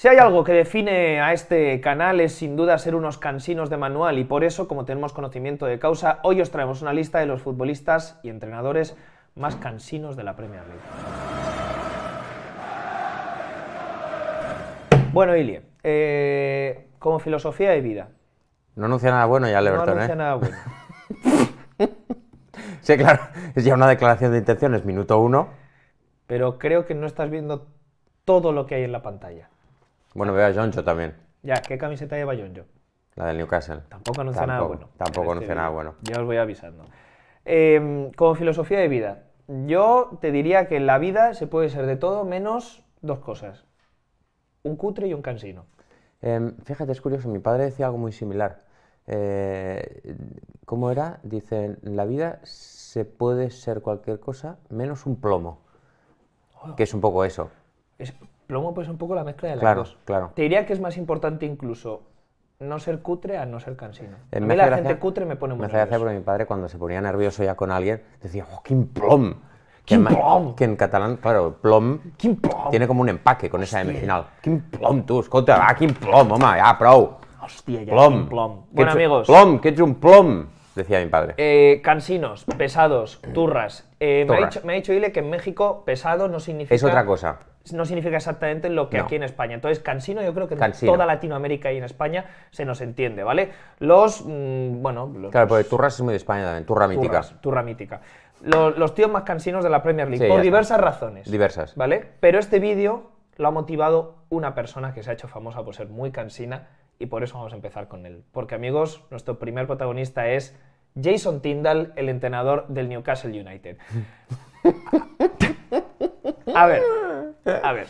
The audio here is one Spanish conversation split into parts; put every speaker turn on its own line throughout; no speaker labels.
Si hay algo que define a este canal es sin duda ser unos cansinos de manual y por eso, como tenemos conocimiento de causa, hoy os traemos una lista de los futbolistas y entrenadores más cansinos de la Premier League. Bueno, Ilie, eh, como filosofía de vida.
No anuncia nada bueno ya, Everton, ¿eh? No anuncia nada bueno. sí, claro, es ya una declaración de intenciones, minuto uno.
Pero creo que no estás viendo todo lo que hay en la pantalla.
Bueno, veo a Joncho también.
Ya, ¿qué camiseta lleva Joncho?
La del Newcastle. Tampoco anuncia nada bueno. Tampoco anuncia este nada bueno.
Ya os voy avisando. Em, como filosofía de vida, yo te diría que en la vida se puede ser de todo menos dos cosas. Un cutre y un cansino.
Em, fíjate, es curioso, mi padre decía algo muy similar. Eh, ¿Cómo era? Dice, en la vida se puede ser cualquier cosa menos un plomo. Oh. Que es un poco eso.
Es, plomo pues un poco la mezcla de las claro, dos. Claro. Te diría que es más importante incluso no ser cutre a no ser cansino. En eh, a mí la gente cutre
me pone muy me nervioso. Me hace gracia mi padre cuando se ponía nervioso ya con alguien, decía, ¡oh, qué plom! Que, plom? que en catalán, claro, plom, Kim plom tiene como un empaque con esa M final. ¡Qué plom, tú, escolta, va, plom, home, ¡Ya, prou. Hostia, ya, plom. plom. Bueno, amigos. Plom, que ets un plom, decía mi padre.
Eh, cansinos, pesados, turras. Eh, me, ha dicho, me, ha dicho, Ile que en México pesado no significa... Es otra cosa no significa exactamente lo que aquí en España. Entonces, cansino yo creo que en toda Latinoamérica y en España se nos entiende, ¿vale? Los, mm, bueno... claro, porque
Turras es muy de España también, Turra mítica. turra
mítica. Los, tíos más cansinos de la Premier League, por diversas razones. Diversas. ¿Vale? Pero este vídeo lo ha motivado una persona que se ha hecho famosa por ser muy cansina y por eso vamos a empezar con él. Porque, amigos, nuestro primer protagonista es Jason Tyndall, el entrenador del Newcastle United. a ver... A ver.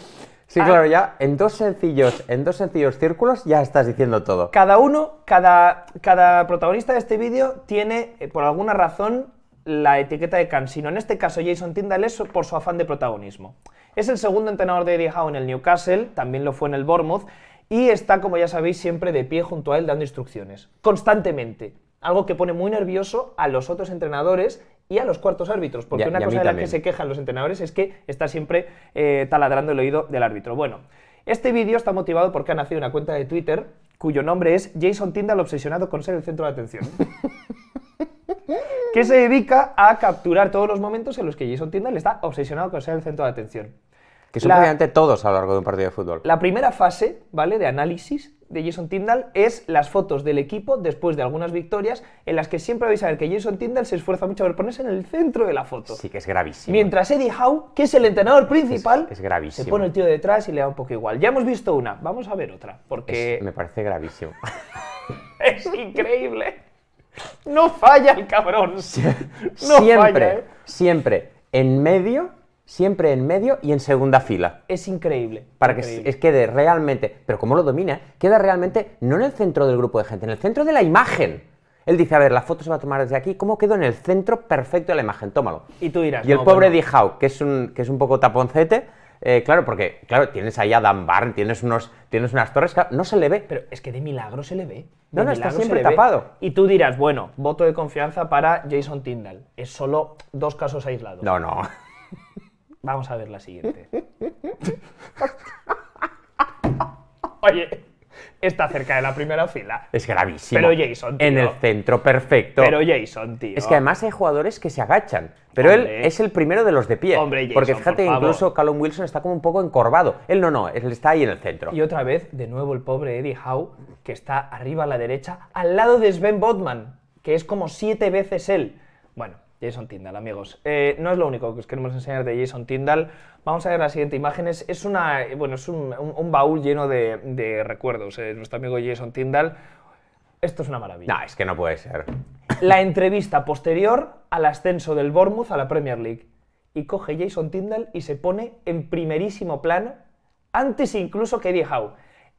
Sí,
claro, ah. ya en dos sencillos, en dos sencillos círculos ya estás diciendo todo.
Cada uno, cada, cada protagonista de este vídeo tiene, eh, por alguna razón, la etiqueta de cansino. En este caso, Jason Tyndall es por su afán de protagonismo. Es el segundo entrenador de Eddie Howe en el Newcastle, también lo fue en el Bournemouth, y está, como ya sabéis, siempre de pie junto a él dando instrucciones, constantemente. Algo que pone muy nervioso a los otros entrenadores y a los cuartos árbitros, porque una cosa de la que se quejan los entrenadores es que está siempre eh, taladrando el oído del árbitro. Bueno, este vídeo está motivado porque ha nacido una cuenta de Twitter cuyo nombre es Jason Tyndall obsesionado con ser el centro de atención. que se dedica a capturar todos los momentos en los que Jason Tindall está obsesionado con ser el centro de atención. Que son la,
todos a lo largo de un partido de fútbol.
La primera fase, ¿vale? De análisis de Jason Tyndall es las fotos del equipo después de algunas victorias en las que siempre vais a ver que Jason Tyndall se esfuerza mucho por ponerse en el centro de la foto. Sí,
que es gravísimo.
Mientras ¿eh? Eddie Howe, que es el entrenador principal, es, se pone el tío detrás y le da un poco igual. Ya hemos visto una, vamos a ver otra, porque...
me parece gravísimo.
es increíble. No falla el cabrón. siempre, ¿eh?
siempre en medio siempre en medio y en segunda fila.
Es increíble.
Para que es, quede realmente, pero como lo domina, queda realmente no en el centro del grupo de gente, en el centro de la imagen. Él dice, a ver, la foto se va a tomar desde aquí, ¿cómo quedó en el centro perfecto de la imagen? Tómalo.
Y tú dirás. Y el pobre bueno.
Dijau, que es un que es un poco taponcete, eh, claro, porque claro, tienes ahí a Dan Barn, tienes, unos, tienes unas torres, claro, no se le ve.
Pero es que de milagro se le ve. no, no, está siempre tapado. Y tú dirás, bueno, voto de confianza para Jason Tyndall. Es solo dos casos aislados. No, no. Vamos a ver la siguiente. Oye, está cerca de la primera fila.
Es gravísimo. Pero Jason, tío. En el centro perfecto. Pero Jason, tío. Es que además hay jugadores que se agachan. Pero él es el primero de los de
pie. Hombre, Jason, Porque fíjate, incluso
Callum Wilson está como un poco encorvado. Él no, no, él está ahí en el centro. Y otra
vez, de nuevo, el pobre Eddie Howe, que está arriba a la derecha, al lado de Sven Botman, que es como siete veces él. Bueno, Jason Tyndall, amigos. Eh, no es lo único que os queremos enseñar de Jason Tyndall. Vamos a ver las siguientes imágenes. Es, una, bueno, es un, baúl lleno de, recuerdos. Eh, de nuestro amigo Jason Tyndall. Esto es una maravilla. No, es
que no puede ser.
La entrevista posterior al ascenso del Bournemouth a la Premier League. Y coge Jason Tyndall y se pone en primerísimo plano, antes incluso que Eddie Howe.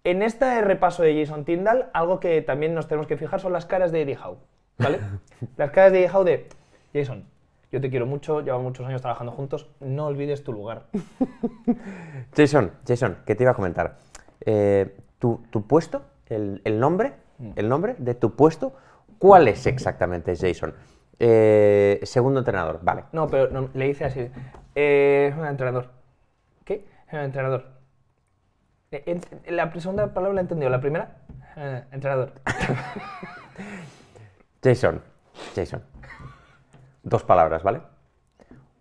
En este repaso de Jason Tyndall, algo que también nos tenemos que fijar son las caras de Eddie Howe. ¿Vale? las caras de Eddie Howe de Jason, yo te quiero mucho, llevamos muchos años trabajando juntos, no olvides tu lugar.
Jason, Jason, ¿qué te iba a comentar? Eh, tu, puesto, el, nombre, mm. el nombre de tu puesto, ¿cuál es exactamente Jason? Eh, segundo entrenador, vale.
No, pero le hice así, eh, entrenador. ¿Qué? Entrenador. la segunda palabra la entendió, la primera, entrenador.
Jason, Jason, dos palabras, ¿vale?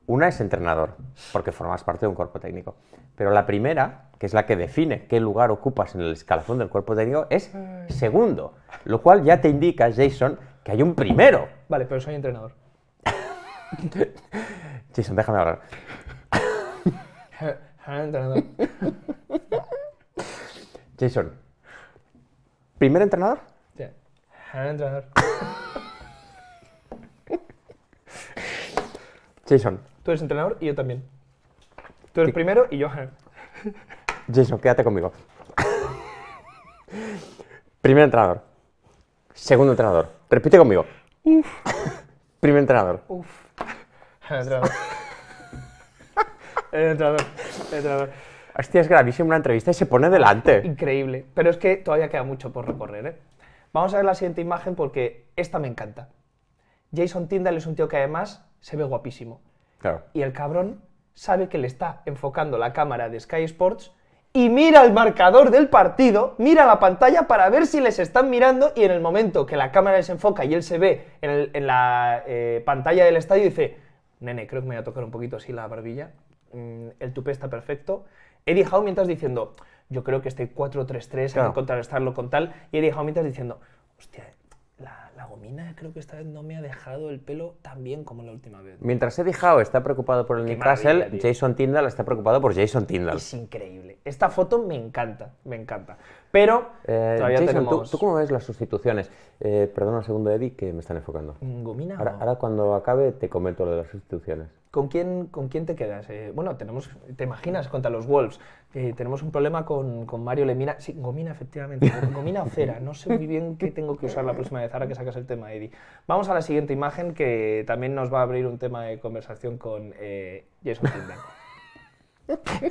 Una es entrenador, porque formas parte de un cuerpo técnico. Pero la primera, que es la que define qué lugar ocupas en el escalafón del cuerpo técnico, es segundo. Lo cual ya te indica, Jason, que hay un primero.
Vale, pero soy entrenador.
Jason, déjame hablar. entrenador. Jason, ¿primer entrenador?
Sí, entrenador. Jason. Tú eres entrenador y yo también. Tú eres primero y yo.
Jason, quédate conmigo. Primer entrenador. Segundo entrenador. Repite conmigo. Primer entrenador.
Uf. entrenador. el entrenador.
Hostia, es gravísimo una entrevista y se pone delante.
Increíble. Pero es que todavía queda mucho por recorrer, ¿eh? Vamos a ver la siguiente imagen porque esta me encanta. Jason Tyndall es un tío que además se ve guapísimo. Y el cabrón sabe que le está enfocando la cámara de Sky Sports y mira el marcador del partido, mira la pantalla para ver si les están mirando y en el momento que la cámara se enfoca y él se ve en, la eh, pantalla del estadio dice, nene, creo que me voy a tocar un poquito así la barbilla, mm, el tupé está perfecto. Eddie Howe mientras diciendo, yo creo que este 4-3-3 hay que contrarrestarlo con tal, y Eddie Howe mientras diciendo, hostia, la gomina creo que esta vez no me ha dejado el pelo tan bien como la última vez. Mientras
Eddie Hao está preocupado por el Newcastle, Jason Tyndall está preocupado por Jason Tyndall. Es
increíble. Esta foto me encanta, me encanta. Pero
eh, ¿tú, cómo ves las sustituciones? Eh, perdona un segundo, Eddie, que me están enfocando. ¿Gomina? Ahora, ahora cuando acabe te comento lo de las sustituciones.
¿Con quién, ¿Con quién te quedas? Eh, bueno, tenemos, te imaginas contra los Wolves. Eh, tenemos un problema con, con, Mario Lemina. Sí, Gomina, efectivamente. Gomina o cera. No sé muy bien qué tengo que usar la próxima vez ahora que sacas el tema, Eddie. Vamos a la siguiente imagen que también nos va a abrir un tema de conversación con eh, Jason Tindall.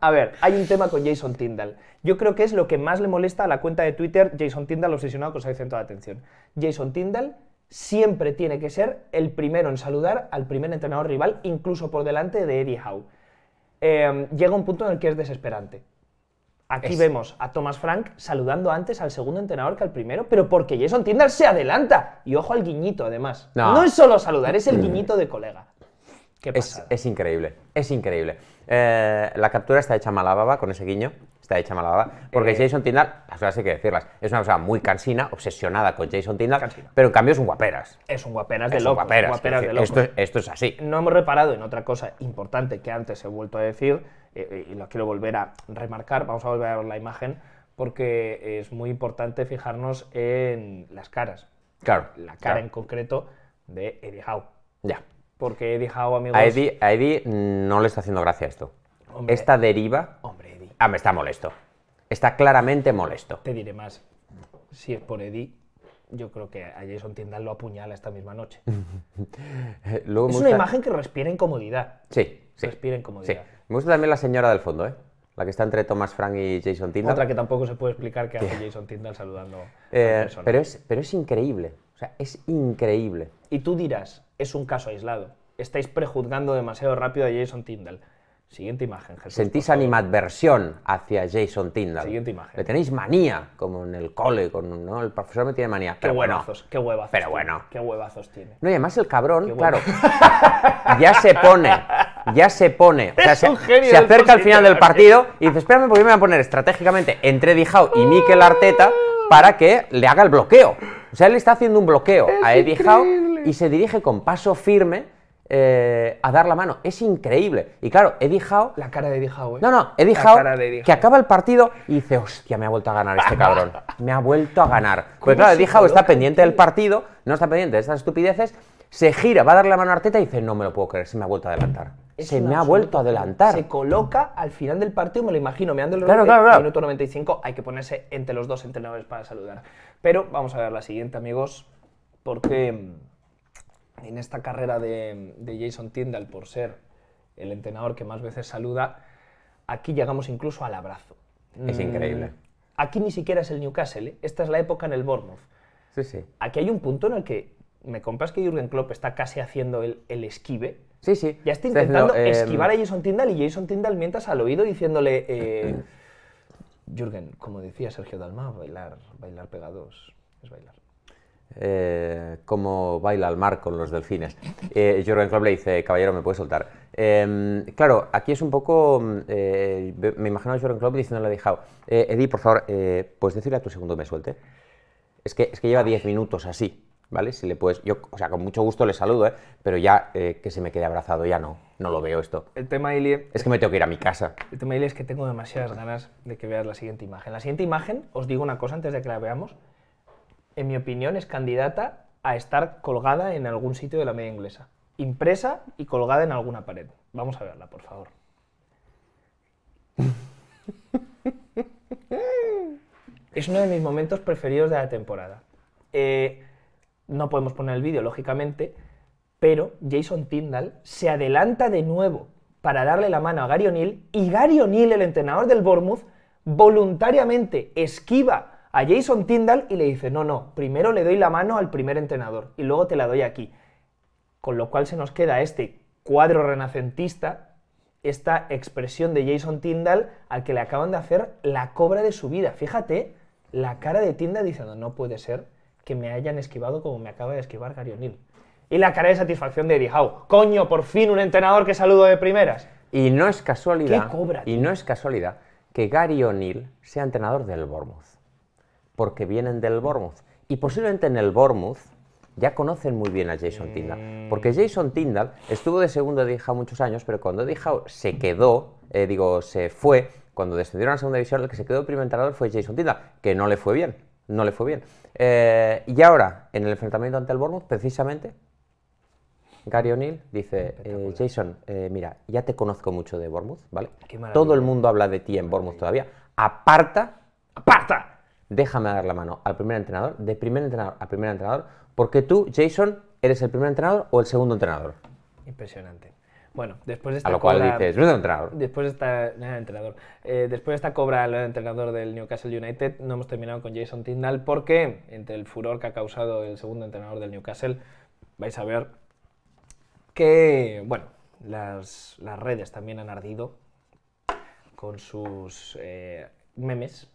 A ver, hay un tema con Jason Tyndall. Yo creo que es lo que más le molesta a la cuenta de Twitter Jason Tyndall obsesionado con el centro de atención. Jason Tyndall siempre tiene que ser el primero en saludar al primer entrenador rival, incluso por delante de Eddie Howe. Em, llega un punto en el que es desesperante. Aquí vemos a Thomas Frank saludando antes al segundo entrenador que al primero, pero porque Jason Tindall se adelanta. Y ojo al guiñito, además. No, es solo saludar, es el mm. guiñito de colega. Qué es,
es, increíble, es increíble. Eh, la captura está hecha mala baba con ese guiño está hecha malada. Porque eh. Jason Tindall, las cosas hay que decirlas, es una persona muy cansina, obsesionada con Jason Tindall, pero en cambio es un guaperas.
Es un guaperas de loco. Guaperas, Esto, es así. No hemos reparado en otra cosa importante que antes he vuelto a decir, eh, eh, y lo quiero volver a remarcar, vamos a volver a ver la imagen, porque es muy importante fijarnos en las caras. Claro. La cara en concreto de Eddie Howe. Ya. Porque Eddie Howe, amigos... a
Eddie no le está haciendo gracia esto. Esta deriva... Hombre, Ah, me está molesto. Está claramente molesto.
Te diré más. Si es por Eddie, yo creo que a Jason Tindall lo apuñala esta misma noche.
es una imagen
que respira incomodidad.
Sí, sí. Respira incomodidad. Sí. Me gusta también la señora del fondo, ¿eh? La que está entre Thomas Frank y Jason Tindall. Otra que tampoco
se puede explicar que hace Jason Tindall saludando a eh, Pero
es, pero es increíble. O sea, es increíble.
Y tú dirás, es un caso aislado. Estáis prejuzgando demasiado rápido a Jason Tindall. Siguiente imagen, Jesús. Sentís
animadversión hacia Jason Tindall. Siguiente
imagen. Le tenéis manía,
como en el cole, con, ¿no? El profesor me tiene manía. Qué huevazos,
qué huevazos. Pero bueno. Qué huevazos tiene.
No, y además el cabrón, claro, ya se pone, ya se pone. O sea, se, acerca al final del partido y dice, espérame porque me voy a poner estratégicamente entre Dijau y Mikel Arteta para que le haga el bloqueo. O sea, él está haciendo un bloqueo a Eddie Howe y se dirige con paso firme eh, a dar la mano. Es increíble. Y claro, he Howe. La cara de Eddie eh. No, no, Eddie que acaba el partido y dice, hostia, me ha vuelto a ganar este cabrón. Me ha vuelto a ganar. Pues claro, Eddie está pendiente del partido, no está pendiente de estas estupideces, se gira, va a dar la mano a Arteta y dice, no me lo puedo creer, se me ha vuelto a adelantar.
se me ha vuelto a adelantar. Se coloca al final del partido, me lo imagino, me ando el minuto 95, hay que ponerse entre los dos entrenadores para saludar. Pero vamos a ver la siguiente, amigos, porque en esta carrera de, Jason Tyndall por ser el entrenador que más veces saluda, aquí llegamos incluso al abrazo.
Es mm. increíble.
Aquí ni siquiera es el Newcastle, ¿eh? esta es la época en el Bournemouth. Sí, sí. Aquí hay un punto en el que me compras que Jürgen Klopp está casi haciendo el, el esquive. Sí, sí. Ya está intentando eh, esquivar a Jason Tyndall y Jason Tyndall mientras al oído diciéndole, eh, Jürgen, como decía Sergio Dalma, bailar, bailar pegados es bailar.
Eh, cómo baila el mar con los delfines. Eh, Klopp le dice, caballero, me puedes soltar. Em, claro, aquí es un poco, mm, eh, me imagino a Jürgen Klopp diciéndole a Dijao, eh, Eddie, por favor, ¿puedes decirle a tu segundo me suelte. Es que, es que lleva 10 minutos así, ¿vale? Si le puedes, yo, o sea, con mucho gusto le saludo, pero ya que se me quede abrazado, ya no, no lo veo esto.
El tema, Eli,
Es que me tengo que ir a mi casa.
El tema, Eli, es que tengo demasiadas ganas de que veas la siguiente imagen. La siguiente imagen, os digo una cosa antes de que la veamos, en mi opinión, es candidata a estar colgada en algún sitio de la media inglesa. Impresa y colgada en alguna pared. Vamos a verla, por favor. es uno de mis momentos preferidos de la temporada. Eh, no podemos poner el vídeo, lógicamente, pero Jason Tyndall se adelanta de nuevo para darle la mano a Gary O'Neill y Gary O'Neill, el entrenador del Bournemouth, voluntariamente esquiva a Jason Tyndall y le dice, no, no, primero le doy la mano al primer entrenador y luego te la doy aquí. Con lo cual se nos queda este cuadro renacentista, esta expresión de Jason Tyndall al que le acaban de hacer la cobra de su vida. Fíjate la cara de Tyndall diciendo, no puede ser que me hayan esquivado como me acaba de esquivar Gary O'Neill. Y la cara de satisfacción de Eddie Howe. Coño, por fin un entrenador que saludo de primeras.
Y no es casualidad. y no es casualidad que Gary O'Neill sea entrenador del Bournemouth porque vienen del Bournemouth. Y posiblemente en el Bournemouth ya conocen muy bien a Jason mm. Tyndall. Porque Jason Tyndall estuvo de segundo de hija muchos años, pero cuando dijo se quedó, eh, digo, se fue, cuando descendieron a la segunda división, el que se quedó primer entrenador fue Jason Tyndall, que no le fue bien. No le fue bien. Eh, y ahora, en el enfrentamiento ante el Bournemouth, precisamente, Gary O'Neill dice, eh, Jason, mira, ya te conozco mucho de Bournemouth, ¿vale? Todo el mundo habla de ti en Bournemouth todavía. Aparta, aparta déjame dar la mano al primer entrenador, de primer entrenador al primer entrenador, porque tú, Jason, eres el primer entrenador o el segundo entrenador.
Impresionante. Bueno, después de esta. A lo cual cobra, dices, entrenador. Después de entrenador. después de esta eh, cobra al entrenador del Newcastle United, no hemos terminado con Jason Tindall porque, entre el furor que ha causado el segundo entrenador del Newcastle, vais a ver que, bueno, las, redes también han ardido con sus eh, memes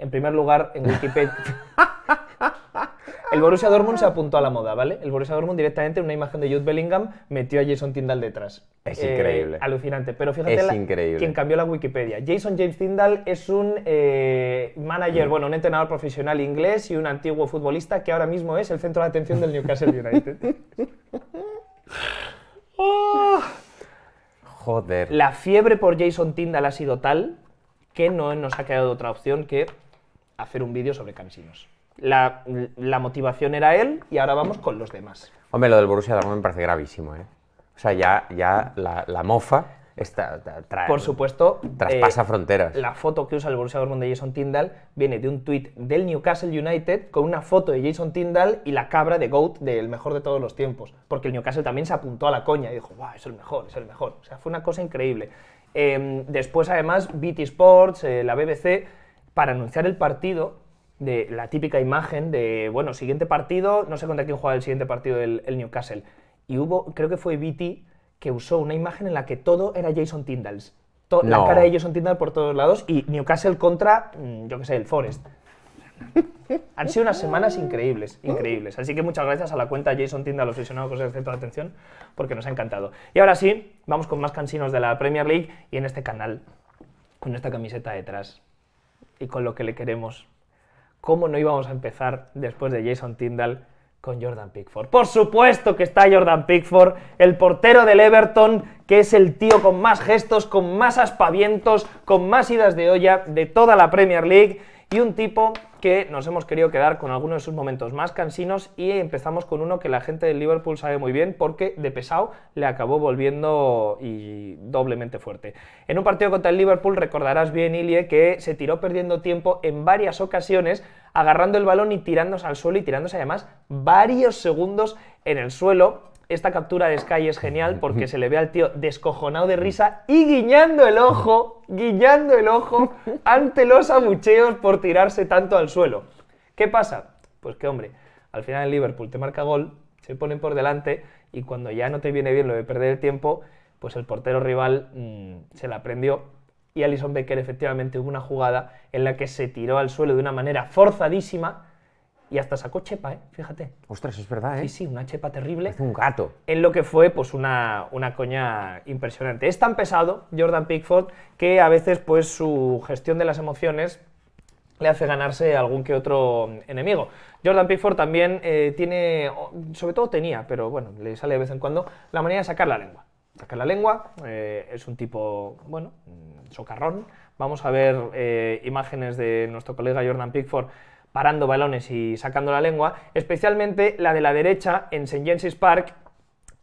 en primer lugar en Wikipedia. El Borussia Dortmund se apuntó a la moda, ¿vale? El Borussia Dortmund directamente en una imagen de Jude Bellingham metió a Jason Tyndall detrás. Es eh, increíble. Alucinante. Pero fíjate quien cambió la Wikipedia. Jason James Tyndall es un eh, manager, mm. bueno, un entrenador profesional inglés y un antiguo futbolista que ahora mismo es el centro de atención del Newcastle United. Ah.
Joder.
La fiebre por Jason Tyndall ha sido tal que no nos ha quedado otra opción que hacer un vídeo sobre cansinos. La, la, motivación era él y ahora vamos con los demás.
Hombre, lo del Borussia Dortmund me parece gravísimo, ¿eh? O sea, ya, ya la, mofa está, Por supuesto... Traspasa eh, fronteras. La
foto que usa el Borussia Dortmund de Jason Tyndall viene de un tuit del Newcastle United con una foto de Jason Tyndall y la cabra de Goat del mejor de todos los tiempos. Porque el Newcastle también se apuntó a la coña y dijo, ¡guau, es el mejor, es el mejor! O sea, fue una cosa increíble. Em, después, además, BT Sports, eh, la BBC para anunciar el partido de la típica imagen de, bueno, siguiente partido, no sé contra quién juega el siguiente partido del Newcastle. Y hubo, creo que fue Viti, que usó una imagen en la que todo era Jason Tyndall. La cara de Jason Tindall por todos lados y Newcastle contra, mm, yo qué sé, el Forest. Han sido unas semanas increíbles, increíbles. Así que muchas gracias a la cuenta Jason Tindall, que con el centro la atención, porque nos ha encantado. Y ahora sí, vamos con más cansinos de la Premier League y en este canal, con esta camiseta detrás y con lo que le queremos. ¿Cómo no íbamos a empezar después de Jason Tyndall con Jordan Pickford? Por supuesto que está Jordan Pickford, el portero del Everton, que es el tío con más gestos, con más aspavientos, con más idas de olla de toda la Premier League y un tipo que nos hemos querido quedar con algunos de sus momentos más cansinos y empezamos con uno que la gente del Liverpool sabe muy bien porque de pesado le acabó volviendo y doblemente fuerte. En un partido contra el Liverpool recordarás bien, Ilie, que se tiró perdiendo tiempo en varias ocasiones agarrando el balón y tirándose al suelo y tirándose además varios segundos en el suelo esta captura de Sky es genial porque se le ve al tío descojonado de risa y guiñando el ojo, guiñando el ojo ante los abucheos por tirarse tanto al suelo. ¿Qué pasa? Pues que, hombre, al final el Liverpool te marca gol, se ponen por delante y cuando ya no te viene bien lo de perder el tiempo, pues el portero rival mm, se la prendió y Alison Becker efectivamente hubo una jugada en la que se tiró al suelo de una manera forzadísima y hasta sacó chepa, ¿eh? Fíjate. Ostras, es verdad, ¿eh? Sí, sí, una chepa terrible. Es un gato. En lo que fue, pues, una, coña impresionante. Es tan pesado, Jordan Pickford, que a veces, pues, su gestión de las emociones le hace ganarse algún que otro enemigo. Jordan Pickford también eh, tiene, sobre todo tenía, pero bueno, le sale de vez en cuando, la manera de sacar la lengua. Sacar la lengua, eh, es un tipo, bueno, mm, socarrón. Vamos a ver eh, imágenes de nuestro colega Jordan Pickford parando balones y sacando la lengua, especialmente la de la derecha en St. James's Park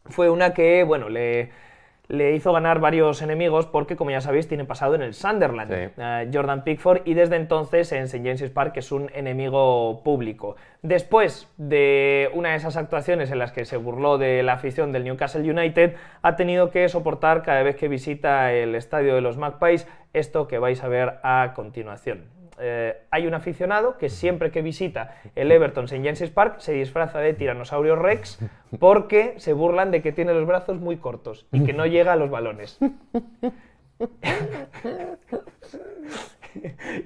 fue una que, bueno, le, hizo ganar varios enemigos porque, como ya sabéis, tiene pasado en el Sunderland, eh, Jordan Pickford, y desde entonces en St. James's Park es un enemigo público. Después de una de esas actuaciones en las que se burló de la afición del Newcastle United, ha tenido que soportar cada vez que visita el estadio de los Magpies esto que vais a ver a continuación. Eh, hay un aficionado que siempre que visita el Everton St. James's Park se disfraza de tiranosaurio Rex porque se burlan de que tiene los brazos muy cortos y que no llega a los balones.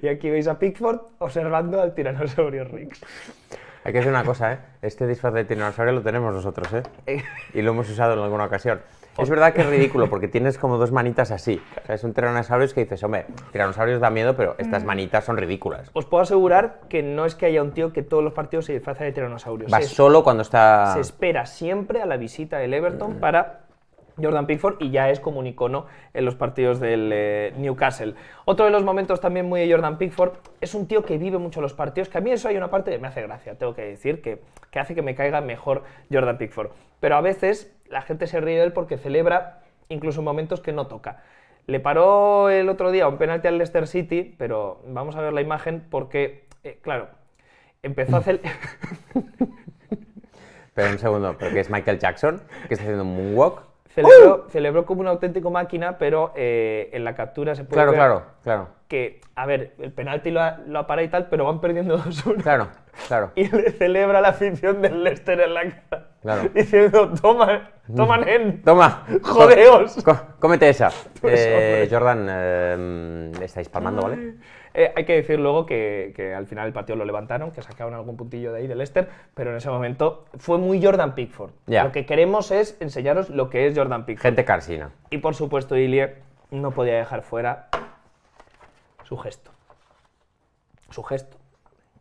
y aquí veis a Pickford observando al tiranosaurio Rex.
Hay que decir una cosa, ¿eh? Este disfraz de tiranosaurio lo tenemos nosotros, ¿eh? eh. Y lo hemos usado en alguna ocasión. Es verdad que es ridículo porque tienes como dos manitas así. es un tiranosaurio que dices, hombre, tiranosaurios da miedo, pero estas mm. manitas son ridículas.
Os puedo asegurar que no es que haya un tío que todos los partidos se disfraza de tiranosaurios. Va solo
cuando está. Se
espera siempre a la visita del Everton para Jordan Pickford y ya es como un icono en los partidos del eh, Newcastle. Otro de los momentos también muy de Jordan Pickford es un tío que vive mucho los partidos, que a mí eso hay una parte que me hace gracia, tengo que decir, que, que hace que me caiga mejor Jordan Pickford. Pero a veces la gente se ríe de él porque celebra incluso momentos que no toca. Le paró el otro día un penalti al Leicester City, pero vamos a ver la imagen porque, eh, claro, empezó a hacer...
pero un segundo, porque es Michael Jackson, que está haciendo un moonwalk.
Celebró, ¡Uh! como un auténtico máquina, pero eh, en la captura se puede claro, claro, claro. que, a ver, el penalti lo, ha, lo y tal, pero van perdiendo 2-1. Claro, claro. Y le celebra la afición del Leicester en la cara, claro. diciendo, toma, Toma, nen. Toma. Jodeos.
cómete esa. Pues, eh, Jordan, eh, estáis palmando, ¿vale?
Eh, eh, hay que decir luego que, al final el partido lo levantaron, que sacaron algún puntillo de ahí del Leicester, pero en ese momento fue muy Jordan Pickford. Lo que queremos es enseñaros lo que es Jordan Pickford. Gente carsina. Y por supuesto, Ilie no podía dejar fuera su gesto. Su gesto.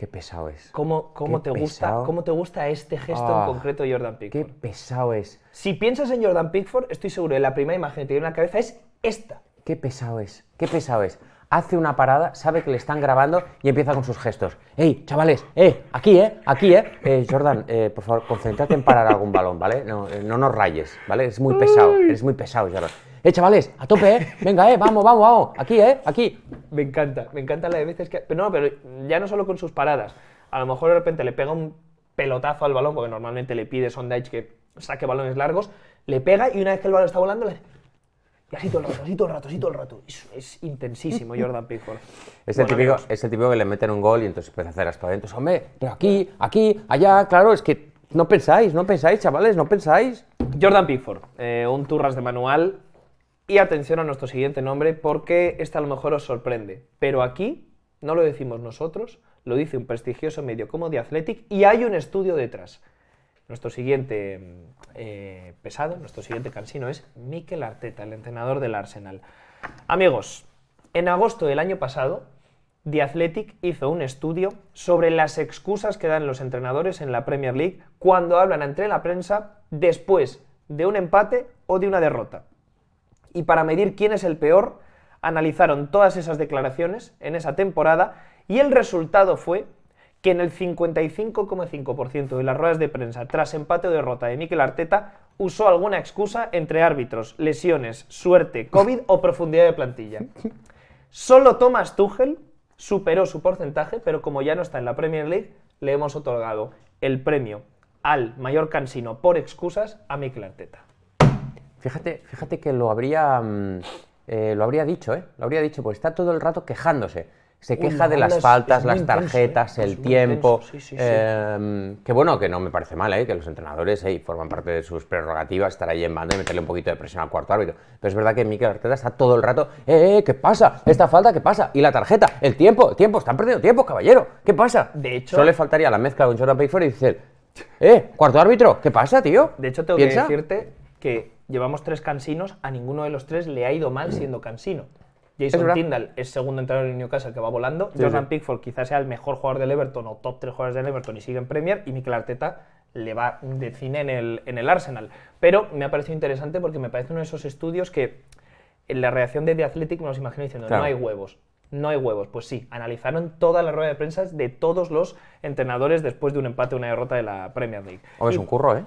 Qué pesado es. ¿Cómo, cómo, te, Gusta, cómo
te gusta este gesto en ah, concreto Jordan Pickford? Qué pesado es. Si piensas en Jordan Pickford, estoy seguro de la primera imagen que te viene a la cabeza es esta. Qué pesado es. Qué pesado es. Hace una parada, sabe que le están
grabando y empieza con sus gestos. ¡Ey, chavales! ¡Eh! Aquí, eh! Aquí, eh! eh Jordan, eh, por favor, concéntrate en parar algún balón, ¿vale? No, eh, no nos rayes, ¿vale? Es muy pesado. Eres muy pesado, Jordan
eh, chavales, a tope, eh, venga, eh, vamos, vamos, vamos, aquí, eh, aquí. Me encanta, me encanta la de veces que... Pero no, pero ya no solo con sus paradas, a lo mejor de repente le pega un pelotazo al balón, porque normalmente le pide Sondage que saque balones largos, le pega y una vez que el balón está volando le y así todo el rato, así todo el rato, así todo el rato. Es, intensísimo Jordan Pickford.
Es el, típico, que le meten un gol y entonces empieza a hacer hasta adentro. Hombre, pero aquí, aquí, allá, claro, es que no pensáis, no pensáis, chavales, no pensáis.
Jordan Pickford, eh, un turras de manual y atención a nuestro siguiente nombre porque este a lo mejor os sorprende, pero aquí no lo decimos nosotros, lo dice un prestigioso medio como The Athletic y hay un estudio detrás. Nuestro siguiente eh, pesado, nuestro siguiente cansino es Mikel Arteta, el entrenador del Arsenal. Amigos, en agosto del año pasado, The Athletic hizo un estudio sobre las excusas que dan los entrenadores en la Premier League cuando hablan entre la prensa después de un empate o de una derrota y para medir quién es el peor, analizaron todas esas declaraciones en esa temporada y el resultado fue que en el 55,5% de las ruedas de prensa tras empate o derrota de Mikel Arteta usó alguna excusa entre árbitros, lesiones, suerte, COVID o profundidad de plantilla. Solo Thomas Tuchel superó su porcentaje, pero como ya no está en la Premier League, le hemos otorgado el premio al mayor cansino por excusas a Mikel Arteta.
Fíjate, fíjate que lo habría, mm, eh, lo habría dicho, ¿eh? Lo habría dicho, pues está todo el rato quejándose. Se queja de las faltas, las tarjetas, ¿eh? el tiempo. Em, que bueno, que no me parece mal, ¿eh? que los entrenadores forman parte de sus prerrogativas estar ahí en banda y meterle un poquito de presión al cuarto árbitro. Pero es verdad que Mikel Arteta está todo el rato, ¡eh, eh qué pasa! ¿Esta falta qué pasa? ¿Y la tarjeta? ¿El tiempo? tiempo? ¿Están perdiendo tiempo, caballero? ¿Qué pasa? De hecho... Solo le faltaría la mezcla de un Jordan payford y dice, ¡eh, cuarto árbitro! ¿Qué pasa, tío? De hecho,
tengo que decirte que llevamos tres cansinos, a ninguno de los tres le ha ido mal mm. siendo cansino. Jason Tyndall Tindall es segundo entrenador en Newcastle que va volando. Jordan Pickford quizás sea el mejor jugador del Everton o top tres jugadores del Everton y sigue en Premier. Y Mikel Arteta le va de cine en el, en el Arsenal. Pero me ha parecido interesante porque me parece uno de esos estudios que en la reacción de The Athletic me los imagino diciendo, no hay huevos no hay huevos. Pues sí, analizaron toda la rueda de prensa de todos los entrenadores después de un empate o una derrota de la Premier League. es un
curro, ¿eh?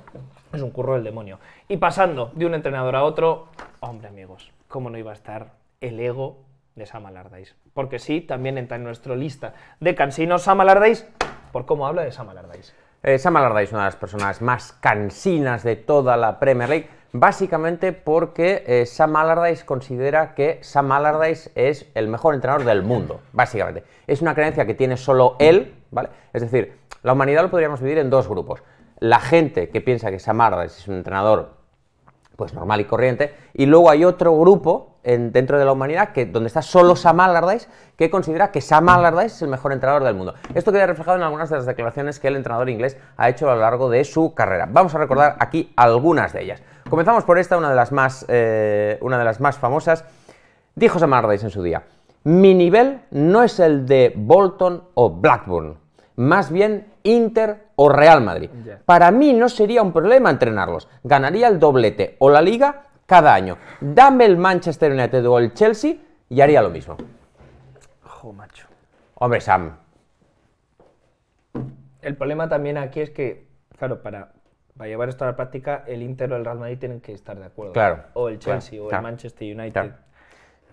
Es
un curro del demonio. Y pasando de un entrenador a otro, hombre, amigos, ¿cómo no iba a estar el ego de Sam Porque sí, también entra en nuestra lista de cansinos Sam por cómo habla de Sam Allardyce.
Eh, Sam una de las personas más cansinas de toda la Premier League básicamente porque eh, Sam Allardyce considera que Sam Allardyce es el mejor entrenador del mundo, básicamente. Es una creencia que tiene solo él, ¿vale? Es decir, la humanidad lo podríamos dividir en dos grupos. La gente que piensa que Sam Allardyce es un entrenador pues normal y corriente, y luego hay otro grupo dentro de la humanidad, que donde está solo Sam Allardyce, que considera que Sam Allardyce es el mejor entrenador del mundo. Esto queda reflejado en algunas de las declaraciones que el entrenador inglés ha hecho a lo largo de su carrera. Vamos a recordar aquí algunas de ellas. Comenzamos por esta, una de las más, eh, una de las más famosas. Dijo Sam Allardyce en su día, mi nivel no es el de Bolton o Blackburn, más bien Inter o Real Madrid. Para mí no sería un problema entrenarlos. Ganaría el doblete o la liga cada año. Dame el Manchester United o el Chelsea y haría lo mismo.
Jo, macho. Hombre, Sam. El problema también aquí es que, claro, para, llevar esto a la práctica, el Inter o el Real Madrid tienen que estar de acuerdo. Claro. O el Chelsea o el Manchester United.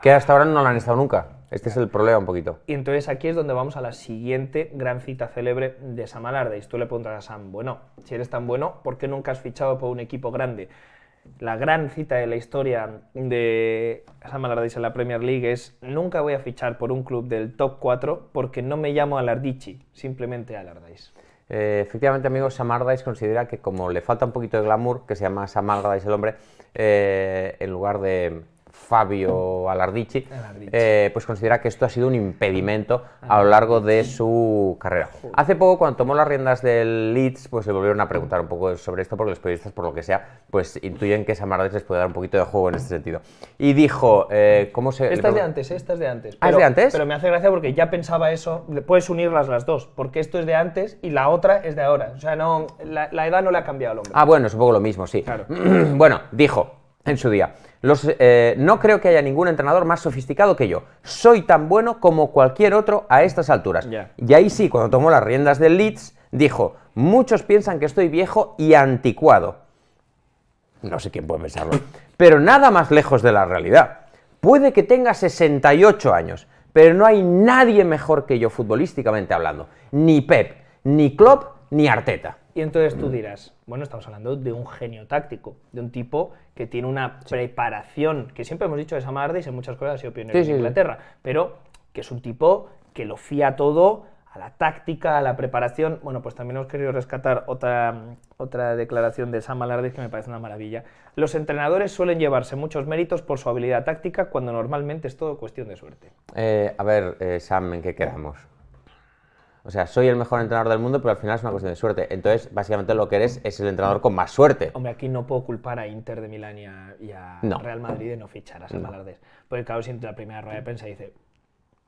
Que hasta ahora no lo han estado nunca. Este es el problema un poquito.
Y entonces aquí es donde vamos a la siguiente gran cita célebre de Sam Y Tú le preguntas a Sam, bueno, si eres tan bueno, ¿por qué nunca has fichado por un equipo grande? la gran cita de la historia de Sam en la Premier League es nunca voy a fichar por un club del top 4 porque no me llamo Alardici, simplemente Allardyce.
Eh, efectivamente, amigos, Sam considera que como le falta un poquito de glamour, que se llama Sam el hombre, eh, en lugar de Fabio Alardici, eh, pues considera que esto ha sido un impedimento a lo largo de su carrera. Hace poco, cuando tomó las riendas del Leeds, pues le volvieron a preguntar un poco sobre esto, porque los periodistas, por lo que sea, pues intuyen que Samaradés les puede dar un poquito de juego en este sentido. Y dijo, eh, ¿cómo se...? Estas eh, de
antes, estas ah, de antes. es de antes? Pero me hace gracia porque ya pensaba eso, puedes unirlas las dos, porque esto es de antes y la otra es de ahora. O sea, no, la, edad no le ha cambiado al hombre. Ah,
bueno, es poco lo mismo, sí. Claro. bueno, dijo en su día... Los, eh, no creo que haya ningún entrenador más sofisticado que yo. Soy tan bueno como cualquier otro a estas alturas. Y ahí sí, cuando tomó las riendas del Leeds, dijo, muchos piensan que estoy viejo y anticuado. No sé quién puede pensarlo. pero nada más lejos de la realidad. Puede que tenga 68 años, pero no hay nadie mejor que yo futbolísticamente hablando. Ni Pep, ni Klopp, ni Arteta.
Y entonces tú dirás, bueno, estamos hablando de un genio táctico, de un tipo que tiene una preparación, que siempre hemos dicho de Sam Allardyce, en muchas cosas y opiniones pionero Inglaterra, pero que es un tipo que lo fía todo a la táctica, a la preparación. Bueno, pues también hemos querido rescatar otra, otra declaración de Sam Allardyce que me parece una maravilla. Los entrenadores suelen llevarse muchos méritos por su habilidad táctica cuando normalmente es todo cuestión de suerte.
Eh, a ver, eh, Sam, ¿en qué quedamos? O sea, soy el mejor entrenador del mundo, pero al final es una cuestión de suerte. Entonces, básicamente lo que eres es el entrenador con más suerte.
Hombre, aquí no puedo culpar a Inter de Milán y a, Real Madrid de no fichar a San no. Porque claro, siempre la primera rueda de prensa y dice,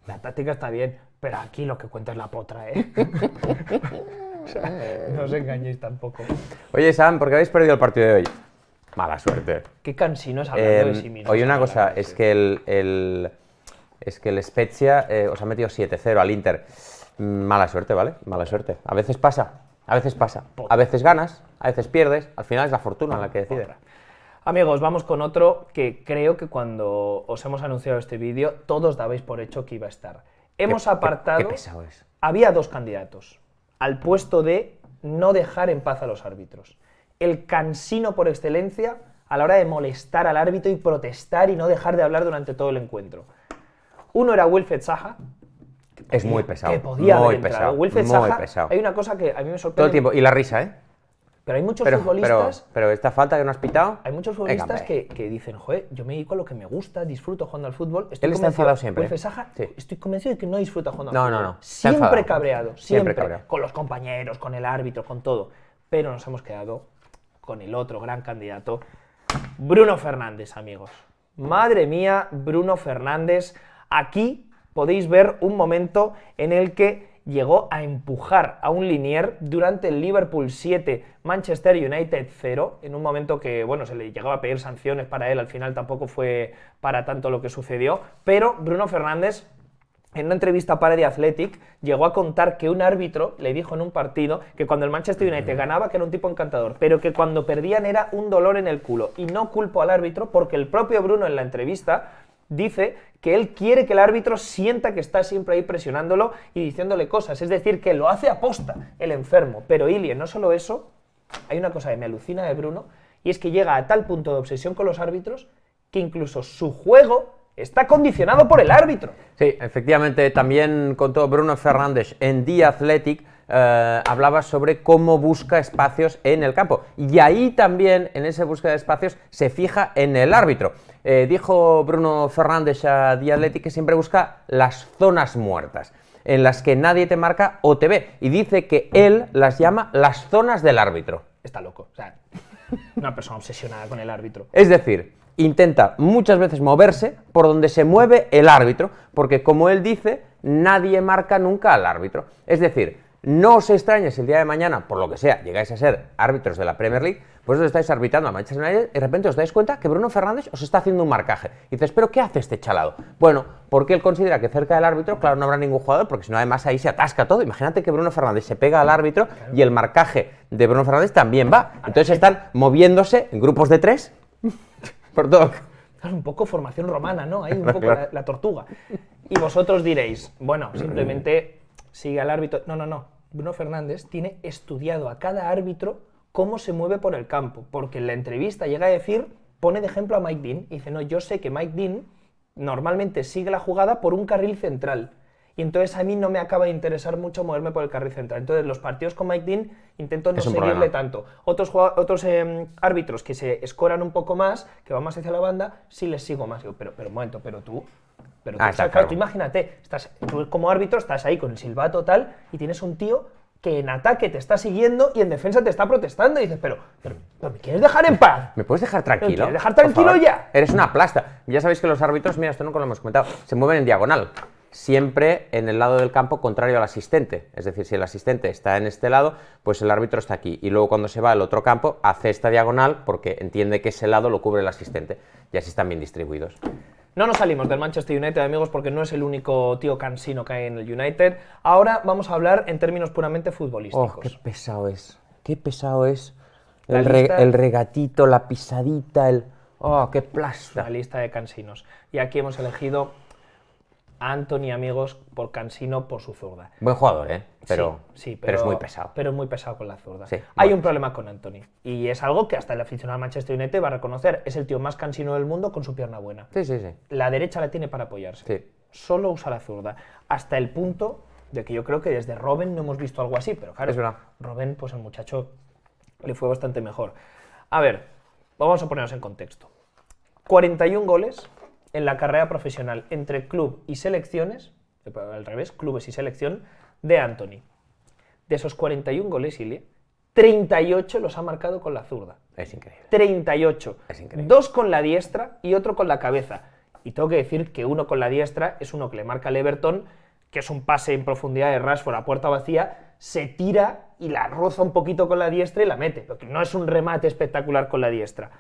la táctica está bien, pero aquí lo que cuenta es la potra, ¿eh? no os engañéis tampoco.
Oye, Sam, ¿por qué habéis perdido el partido de hoy? Mala suerte.
Qué cansino es hablando de em, sí Oye, una
cosa, es que el, es que el Spezia eh, os ha metido 7-0 al Inter. Mala suerte, ¿vale? Mala suerte. A veces pasa, a veces pasa. A veces ganas, a veces pierdes. Al final es la fortuna la que decide.
Amigos, vamos con otro que creo que cuando os hemos anunciado este vídeo, todos dabais por hecho que iba a estar. Hemos apartado... qué pesado es. Había dos candidatos al puesto de no dejar en paz a los árbitros. El cansino por excelencia a la hora de molestar al árbitro y protestar y no dejar de hablar durante todo el encuentro. Uno era Wilfred Saha,
es muy pesado.
muy pesado, Wilfred muy pesado. hay una cosa que a mí me sorprende. Todo el tiempo,
y la risa, ¿eh?
Pero hay muchos futbolistas...
Pero, esta falta que no has pitado... Hay muchos futbolistas que,
dicen, joder, yo me dedico a lo que me gusta, disfruto jugando al fútbol... Estoy Él está enfadado siempre. ¿eh? Wilfred estoy convencido de que no disfruta jugando al fútbol. No, no, no. Siempre cabreado, siempre. siempre cabreado. Con los compañeros, con el árbitro, con todo. Pero nos hemos quedado con el otro gran candidato, Bruno Fernández, amigos. Madre mía, Bruno Fernández. Aquí podéis ver un momento en el que llegó a empujar a un linier durante el Liverpool 7, Manchester United 0, en un momento que, bueno, se le llegaba a pedir sanciones para él, al final tampoco fue para tanto lo que sucedió, pero Bruno Fernández en una entrevista para The Athletic, llegó a contar que un árbitro le dijo en un partido que cuando el Manchester United ganaba, que era un tipo encantador, pero que cuando perdían era un dolor en el culo. Y no culpo al árbitro porque el propio Bruno en la entrevista dice que él quiere que el árbitro sienta que está siempre ahí presionándolo y diciéndole cosas. Es decir, que lo hace aposta el enfermo. Pero Ilie, no solo eso, hay una cosa que me alucina de Bruno, y es que llega a tal punto de obsesión con los árbitros que incluso su juego está condicionado por el árbitro.
Sí, efectivamente, también contó Bruno Fernández en The Athletic eh, hablaba sobre cómo busca espacios en el campo. Y ahí también, en esa búsqueda de espacios, se fija en el árbitro. Eh, dijo Bruno Fernández a The que siempre busca las zonas muertas, en las que nadie te marca o te ve. Y dice que él las llama las zonas del árbitro.
Está loco, o sea, una persona obsesionada con el árbitro.
Es decir, intenta muchas veces moverse por donde se mueve el árbitro, porque como él dice, nadie marca nunca al árbitro. Es decir, no os extrañe el día de mañana, por lo que sea, llegáis a ser árbitros de la Premier League, pues os estáis arbitrando a Manchester United y de repente os dais cuenta que Bruno Fernández os está haciendo un marcaje. Y dices, pero ¿qué hace este chalado? Bueno, porque él considera que cerca del árbitro, claro, no habrá ningún jugador, porque si no, además ahí se atasca todo. Imagínate que Bruno Fernández se pega al árbitro y el marcaje de Bruno Fernández también va. Entonces están moviéndose en grupos de tres por todo.
un poco formación romana, ¿no? Ahí un poco la, la tortuga. Y vosotros diréis, bueno, simplemente sigue al árbitro. No, no, no. Bruno Fernández tiene estudiado a cada árbitro cómo se mueve por el campo, porque en la entrevista llega a decir, pone de ejemplo a Mike Dean, y dice, no, yo sé que Mike Dean normalmente sigue la jugada por un carril central, y entonces a mí no me acaba de interesar mucho moverme por el carril central. Entonces los partidos con Mike Dean intento no seguirle tanto. Otros, otros em, árbitros que se escoran un poco más, que van más hacia la banda, sí les sigo más. pero, pero un momento, pero tú pero ah, imagínate, estás, tú como árbitro estás ahí con el silbato tal y tienes un tío que en ataque te está siguiendo y en defensa te está protestando. Y dices, pero, ¿me quieres dejar en paz?
¿Me puedes dejar tranquilo? ¿Me dejar tranquilo ya? Eres una plasta. Ya sabéis que los árbitros, mira, esto nunca lo hemos comentado, se mueven en diagonal. Siempre en el lado del campo contrario al asistente. Es decir, si el asistente está en este lado, pues el árbitro está aquí. Y luego cuando se va al otro campo, hace esta diagonal porque entiende que ese lado lo cubre el asistente. Y así están bien distribuidos.
No nos salimos del Manchester United, amigos, porque no es el único tío cansino que hay en el United. Ahora vamos a hablar en términos puramente futbolísticos.
Oh, qué pesado es. Qué pesado es el, regatito, la pisadita, el...
¡Oh, qué plasta! La lista de cansinos. Y aquí hemos elegido Anthony, amigos, por Cansino, por su zurda. Buen jugador, ¿eh? Pero, sí, pero, es muy pesado. Pero es muy pesado con la zurda. Hay un problema con Anthony. Y es algo que hasta el aficionado Manchester United va a reconocer. Es el tío más cansino del mundo con su pierna buena. Sí, sí, sí. La derecha la tiene para apoyarse. Sí. Solo usa la zurda. Hasta el punto de que yo creo que desde Robben no hemos visto algo así. Pero claro, es pues el muchacho le fue bastante mejor. A ver, vamos a ponernos en contexto. 41 goles en la carrera profesional entre club y selecciones, al revés, clubes y selección, de Anthony. De esos 41 goles, 38 los ha marcado con la zurda. Es increíble. 38. Dos con la diestra y otro con la cabeza. Y tengo que decir que uno con la diestra es uno que le marca al Everton, que es un pase en profundidad de Rashford a puerta vacía, se tira y la roza un poquito con la diestra y la mete. Porque no es un remate espectacular con la diestra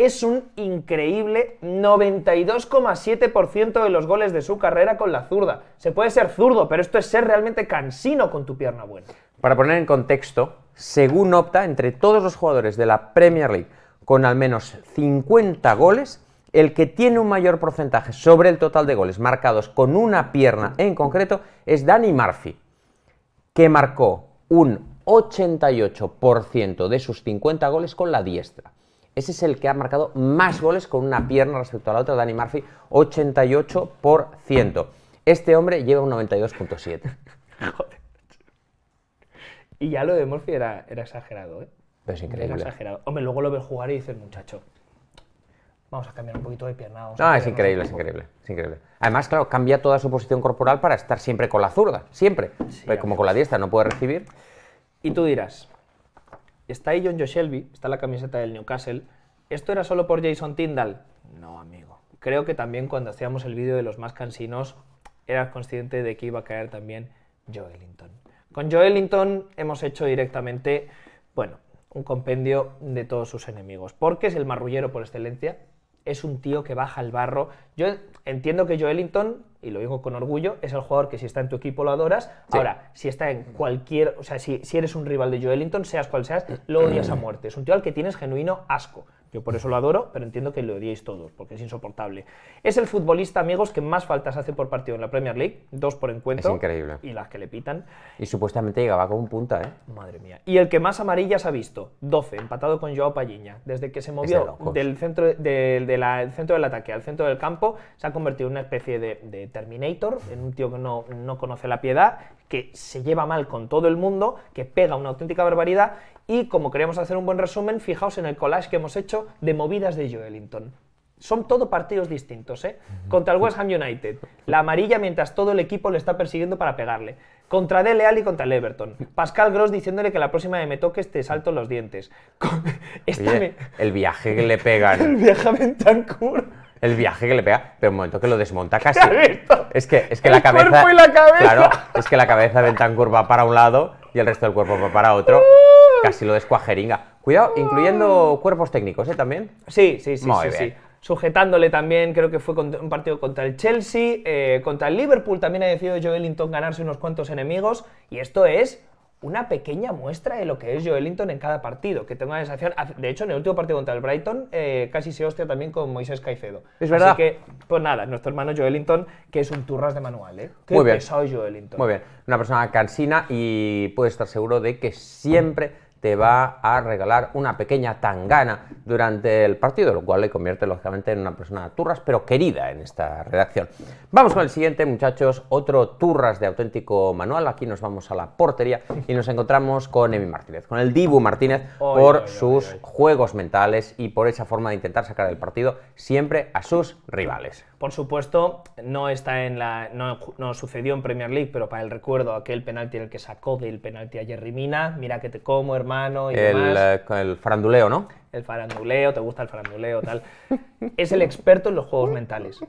es un increíble 92,7% de los goles de su carrera con la zurda. Se puede ser zurdo, pero esto es ser realmente cansino con tu pierna buena.
Para poner en contexto, según opta, entre todos los jugadores de la Premier League con al menos 50 goles, el que tiene un mayor porcentaje sobre el total de goles marcados con una pierna en concreto es Danny Murphy, que marcó un 88% de sus 50 goles con la diestra. Ese es el que ha marcado más goles con una pierna respecto a la otra, Danny Murphy, 88%. Este hombre lleva un 92.7.
Y ya lo de Murphy era, exagerado, ¿eh?
es increíble. exagerado.
Hombre, luego lo ves jugar y dices, muchacho, vamos a cambiar un poquito de pierna. Ah, es
increíble, es increíble, Además, claro, cambia toda su posición corporal para estar siempre con la zurda, siempre. Pues como con la diestra no puede recibir.
Y tú dirás, Está ahí John Joe Shelby, está la camiseta del Newcastle. ¿Esto era solo por Jason Tyndall? No, amigo. Creo que también cuando hacíamos el vídeo de los más cansinos, eras consciente de que iba a caer también Joe Ellington. Con Joe Ellington hemos hecho directamente, bueno, un compendio de todos sus enemigos, porque es el marrullero por excelencia, es un tío que baja el barro. Yo entiendo que Joelinton, y lo digo con orgullo, es el jugador que si está en tu equipo lo adoras. Ahora, si está en cualquier. O sea, si, si eres un rival de Joelinton, seas cual seas, lo odias a muerte. Es un tío al que tienes genuino asco. Yo por eso lo adoro, pero entiendo que lo odiéis todos, porque es insoportable. Es el futbolista, amigos, que más faltas hace por partido en la Premier League, dos por encuentro. Es increíble. Y las que le pitan.
Y supuestamente llegaba con un punta, ¿eh? Madre
mía. Y el que más amarillas ha visto, 12, empatado con Joao Palliña. Desde que se movió del centro, centro del ataque al centro del campo, se ha convertido en una especie de, Terminator, en un tío que no, no conoce la piedad, que se lleva mal con todo el mundo, que pega una auténtica barbaridad y como queríamos hacer un buen resumen, fijaos en el collage que hemos hecho de movidas de Joelinton. Son todo partidos distintos, ¿eh? Contra el West Ham United. La amarilla mientras todo el equipo le está persiguiendo para pegarle. Contra Leal y contra el Everton. Pascal Gross diciéndole que la próxima vez me toques te salto los dientes.
El viaje que le pegan. el
viaje a Bentancur
el viaje que le pega, pero un momento que lo desmonta casi. Es que, es que el la cabeza. Cuerpo y la cabeza. Claro, es que la cabeza de Bentancur va para un lado y el resto del cuerpo va para otro. Uh. Casi lo descuajeringa. Cuidado, incluyendo mm. cuerpos técnicos, ¿eh? También.
Sí, sí, sí, sí, Sujetándole también, creo que fue un partido contra el Chelsea, eh, contra el Liverpool también ha decidido Joelinton ganarse unos cuantos enemigos, y esto es una pequeña muestra de lo que es Joelinton en cada partido, que tengo la sensación, de hecho en el último partido contra el Brighton eh, casi se hostia también con Moisés Caicedo. Es verdad. Así que, pues nada, nuestro hermano Joelinton, que es un turras de manual, ¿eh? Qué Muy bien. Joelinton. Muy
bien, una persona cansina y puede estar seguro de que siempre te va a regalar una pequeña tangana durante el partido, lo cual le convierte lógicamente en una persona turras, pero querida en esta redacción. Vamos con el siguiente, muchachos, otro turras de auténtico manual. Aquí nos vamos a la portería y nos encontramos con Emi Martínez, con el Dibu Martínez, por sus juegos mentales y por esa forma de intentar sacar el partido siempre a sus rivales.
Por supuesto, no está en la. No, sucedió en Premier League, pero para el recuerdo, aquel penalti en el que sacó del penalti a Jerry Mina, mira que te como, hermano. Y el, demás.
Eh, el faranduleo, ¿no?
El faranduleo, te gusta el faranduleo, tal. es el experto en los juegos mentales.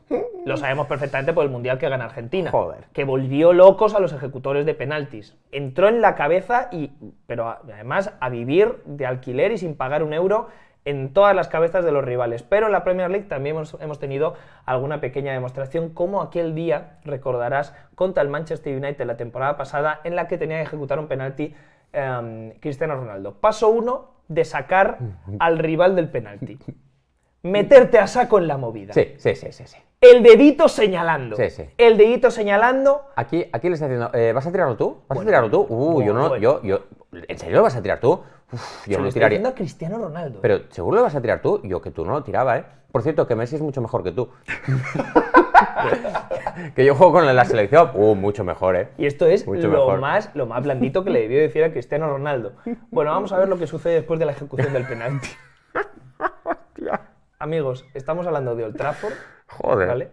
Lo sabemos perfectamente por el Mundial que gana Argentina. Joder. Que volvió locos a los ejecutores de penaltis. Entró en la cabeza y. Pero además a vivir de alquiler y sin pagar un euro en todas las cabezas de los rivales. Pero en la Premier League también hemos, tenido alguna pequeña demostración, como aquel día, recordarás, contra el Manchester United la temporada pasada, en la que tenía que ejecutar un penalti em, Cristiano Ronaldo. Paso uno de sacar al rival del penalti. Meterte a saco en la movida. Sí,
sí, sí, sí. sí.
El dedito señalando. Sí, sí. El dedito señalando.
Aquí, aquí le está diciendo, eh, ¿vas a tirarlo tú? ¿Vas a tirarlo tú? Uh, yo no, yo, yo, ¿en serio lo vas a tirar tú? yo no lo tiraría. a
Cristiano Ronaldo.
Pero seguro lo vas a tirar tú. Yo que tú no lo tiraba, ¿eh? Por cierto, que Messi es mucho mejor que tú. que yo juego con la selección, uh, mucho mejor, ¿eh? Y esto es lo más,
lo más blandito que le debió decir a Cristiano Ronaldo. Bueno, vamos a ver lo que sucede después de la ejecución del penalti. Amigos, estamos hablando de Old Trafford.
Joder.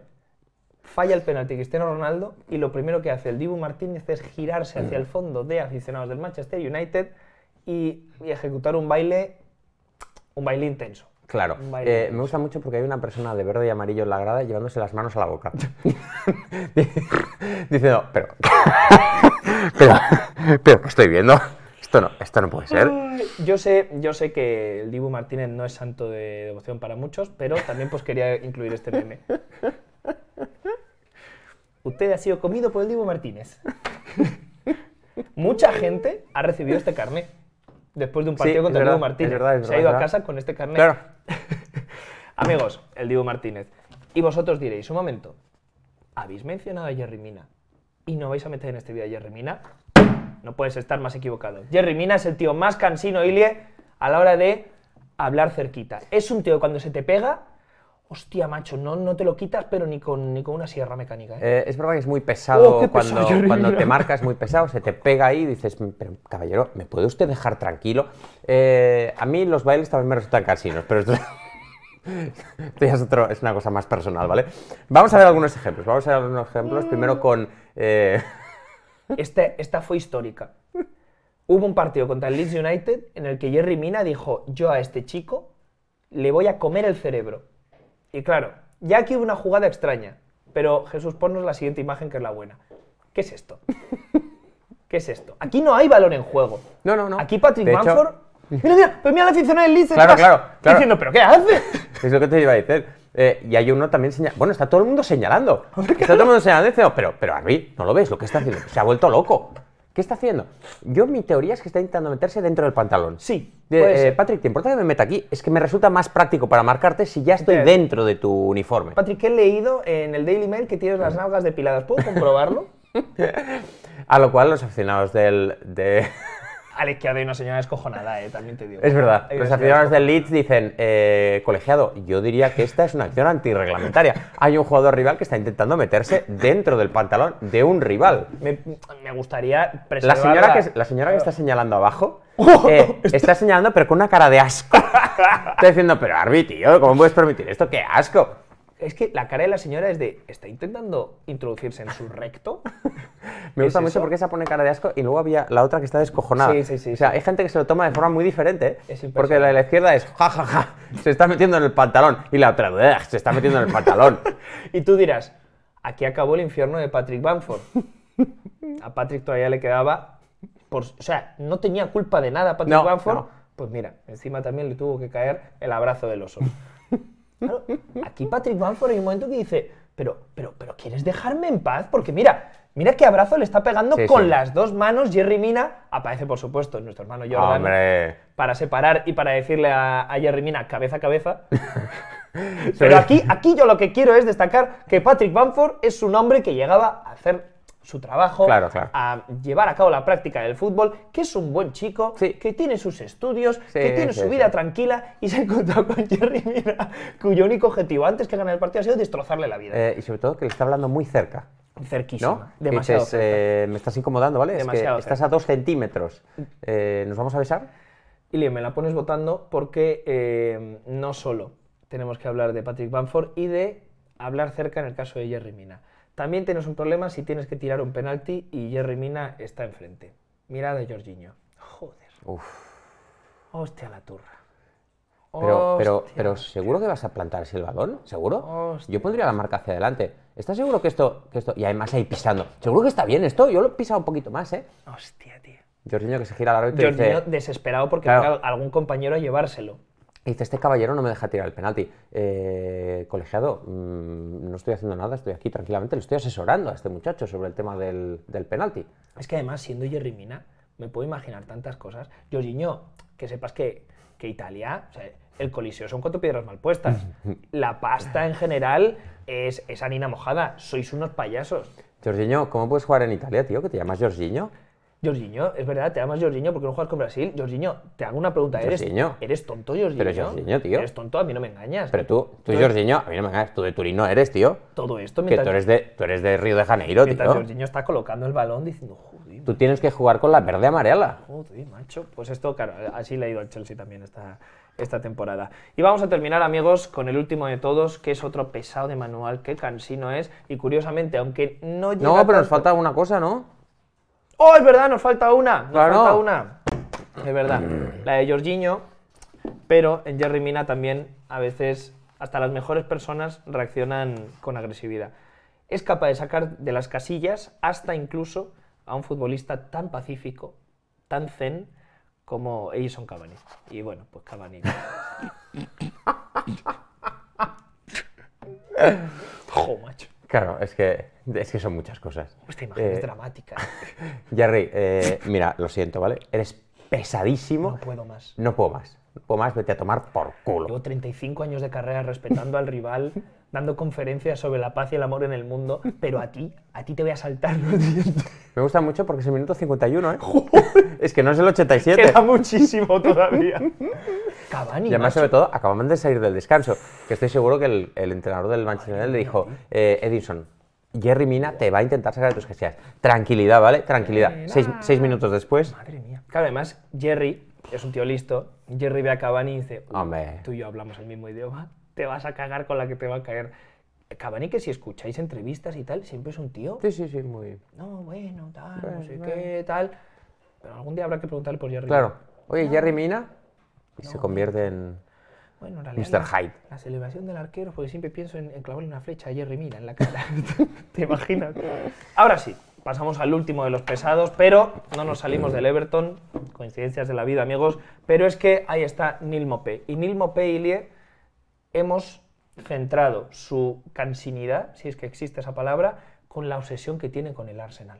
Falla el penalti Cristiano Ronaldo y lo primero que hace el Dibu Martínez es girarse hacia el fondo de aficionados del Manchester United y, ejecutar un baile, un baile intenso.
Claro. Eh, me gusta mucho porque hay una persona de verde y amarillo en la grada llevándose las manos a la boca. Diciendo, pero, pero, pero, estoy viendo. Esto no, esto no puede ser.
Yo sé, yo sé que el Dibu Martínez no es santo de devoción para muchos, pero también pues quería incluir este meme. Usted ha sido comido por el Dibu Martínez. Mucha gente ha recibido este carnet después de un partido contra el Martínez. se ha ido a casa con este carnet. Amigos, el Diego Martínez. Y vosotros diréis, un momento, ¿habéis mencionado a Jerry Mina? Y no vais a meter en este vídeo a Jerry Mina. No puedes estar más equivocado. Jerry Mina es el tío más cansino, Ilie, a la hora de hablar cerquita. Es un tío cuando se te pega, Hostia, macho, no, no te lo quitas, pero ni con, ni con una sierra mecánica. ¿eh?
Eh, es verdad que es muy pesado, oh, cuando, te marcas, es muy pesado, se te pega ahí y dices, pero caballero, ¿me puede usted dejar tranquilo? Eh, a mí los bailes también me resultan casinos, pero esto, es, otro, es, una cosa más personal, ¿vale? Vamos a ver algunos ejemplos, vamos a ver algunos ejemplos, primero con...
Este, esta fue histórica. Hubo un partido contra el Leeds United en el que Jerry Mina dijo, yo a este chico le voy a comer el cerebro y claro, ya aquí hubo una jugada extraña, pero Jesús, ponnos la siguiente imagen que es la buena. ¿Qué es esto? ¿Qué es esto? Aquí no hay balón en juego. No, no, no. Aquí Patrick Manford. Mira, mira, pero pues mira la aficionada del Leeds. Claro, claro,
claro. Diciendo, ¿pero qué hace? Es lo que te iba a decir. Eh, y hay uno también señalando. Bueno, está todo el mundo señalando. Está todo el mundo señalando diciendo, pero, pero no lo ves lo que está haciendo. Se ha vuelto loco. ¿Qué está haciendo? Yo mi teoría es que está intentando meterse dentro del pantalón. Sí. Eh, Patrick, ¿te importa que me meta aquí? Es que me resulta más práctico para marcarte si ya estoy dentro de tu uniforme.
Patrick, he leído en el Daily Mail que tienes las nalgas depiladas. ¿Puedo comprobarlo?
A lo cual los aficionados del, de,
a la izquierda una señora descojonada, eh, también te digo. Es verdad. Los aficionados del
Leeds dicen, eh, colegiado, yo diría que esta es una acción antirreglamentaria. Hay un jugador rival que está intentando meterse dentro del pantalón de un rival.
Me, gustaría preservar... La señora, que,
la señora que está señalando abajo... Oh, eh, está señalando, pero con una cara de asco. Está diciendo, pero Arby, tío, ¿cómo puedes permitir esto? ¡Qué asco!
es que la cara de la señora es de, ¿está intentando introducirse en su recto? Me gusta mucho porque esa pone cara de asco
y luego había la otra que está descojonada. Sí, sí, sí. O sea, hay gente que se lo toma de forma muy diferente. Es porque la de la izquierda es, ja, ja, ja, se está metiendo en el pantalón. Y la otra, se está metiendo en el pantalón.
y tú dirás, aquí acabó el infierno de Patrick Banford. A Patrick todavía le quedaba... o sea, no tenía culpa de nada Patrick Banford. Pues mira, encima también le tuvo que caer el abrazo del oso aquí Patrick Bamford hay un momento que dice, pero, pero, pero ¿quieres dejarme en paz? Porque mira, mira qué abrazo le está pegando con las dos manos. Jerry Mina aparece, por supuesto, nuestro hermano Jordan. Para separar y para decirle a, a Jerry Mina cabeza a cabeza.
pero aquí,
aquí yo lo que quiero es destacar que Patrick Bamford es un hombre que llegaba a hacer su trabajo, a llevar a cabo la práctica del fútbol, que es un buen chico, que tiene sus estudios, que tiene su vida tranquila y se ha encontrado con Jerry Mina, cuyo único objetivo antes que ganar el partido ha sido destrozarle la vida. Eh,
y sobre todo que le está hablando muy cerca. Cerquísimo. Demasiado. Eh, me estás incomodando, ¿vale? Demasiado estás a dos centímetros.
Eh, ¿Nos vamos a besar? Y me la pones votando porque no solo tenemos que hablar de Patrick Bamford y de hablar cerca en el caso de Jerry Mina. También tienes un problema si tienes que tirar un penalti y Jerry Mina está enfrente. Mirada de Jorginho. Joder. Uf. Hostia la turra. Pero,
pero, ¿seguro que vas a plantar el balón? ¿Seguro? Yo pondría la marca hacia adelante. ¿Estás seguro que esto, que esto...? Y además ahí pisando. ¿Seguro que está bien esto? Yo lo he pisado un poquito más, ¿eh?
Hostia, tío.
Jorginho que se gira al árbitro y dice...
desesperado porque claro. algún compañero a llevárselo
dice, este caballero no me deja tirar el penalti. Eh, colegiado, mm, no estoy haciendo nada, estoy aquí tranquilamente, le estoy asesorando a este muchacho sobre el tema del, del penalti.
Es que además, siendo Jerry Mina, me puedo imaginar tantas cosas. Jorginho, que sepas que, Italia, el Coliseo son cuatro piedras mal puestas. La pasta en general es, esa harina mojada. Sois unos payasos.
Jorginho, ¿cómo puedes jugar en Italia, tío? ¿Que te llamas Jorginho?
Jorginho, es verdad, te llamas Jorginho porque no juegas con Brasil. Jorginho, te hago una pregunta. ¿Eres, ¿eres tonto, Jorginho? Eres tonto, a mí no me engañas. Pero
tú, tú, a mí no me engañas. Tú de Turín no eres, tío.
Todo esto mientras... Que tú eres de,
tú eres de Río de Janeiro, mientras tío. Jorginho
está colocando el balón diciendo,
joder. Tú tienes que jugar con la verde amarela.
Joder, macho. Pues esto, claro, así le ha ido al Chelsea también esta, esta temporada. Y vamos a terminar, amigos, con el último de todos, que es otro pesado de manual, que cansino es. Y curiosamente, aunque no llega. No, pero nos falta una cosa, ¿no? Oh, es verdad, nos falta una. Nos falta una. Es verdad. Mm. La de Jorginho. Pero en Jerry Mina también a veces hasta las mejores personas reaccionan con agresividad. Es capaz de sacar de las casillas hasta incluso a un futbolista tan pacífico, tan zen, como Edison Cavani. Y bueno, pues Cavani.
Claro, es que, es que son muchas cosas. Esta pues imagen es eh, dramática. Jerry, eh, mira, lo siento, ¿vale? Eres pesadísimo. No puedo más. No puedo más. No puedo más, vete a tomar por
culo. Llevo 35 años de carrera respetando al rival, dando conferencias sobre la paz y el amor en el mundo, pero a ti, a ti te voy a saltar los dientes.
Me gusta mucho porque es el minuto 51, ¿eh? es que no es el 87. Queda
muchísimo todavía. Y además, sobre todo,
acababan de salir del descanso. Que estoy seguro que el, entrenador del Manchester United le dijo, eh, Edison, Jerry Mina te va a intentar sacar de tus casillas. Tranquilidad, ¿vale? Tranquilidad. Seis, minutos después. Madre
mía. Claro, además, Jerry es un tío listo. Jerry ve a Cavani y dice, Hombre. tú y yo hablamos el mismo idioma, te vas a cagar con la que te va a caer. Cavani, que si escucháis entrevistas y tal, siempre es un tío. Sí, sí, sí, muy. No, bueno, tal, no sé qué, tal. Pero algún día habrá que preguntarle por Jerry. Claro. Oye, Jerry Mina,
y se convierte en
bueno, Mr. Hyde. La, celebración del arquero, porque siempre pienso en, clavarle una flecha a Jerry Mina en la cara. ¿Te imaginas? Ahora sí, pasamos al último de los pesados, pero no nos salimos del Everton. Coincidencias de la vida, amigos. Pero es que ahí está Neil Mopé. Y Neil Mopé y hemos centrado su cansinidad, si es que existe esa palabra, con la obsesión que tiene con el Arsenal.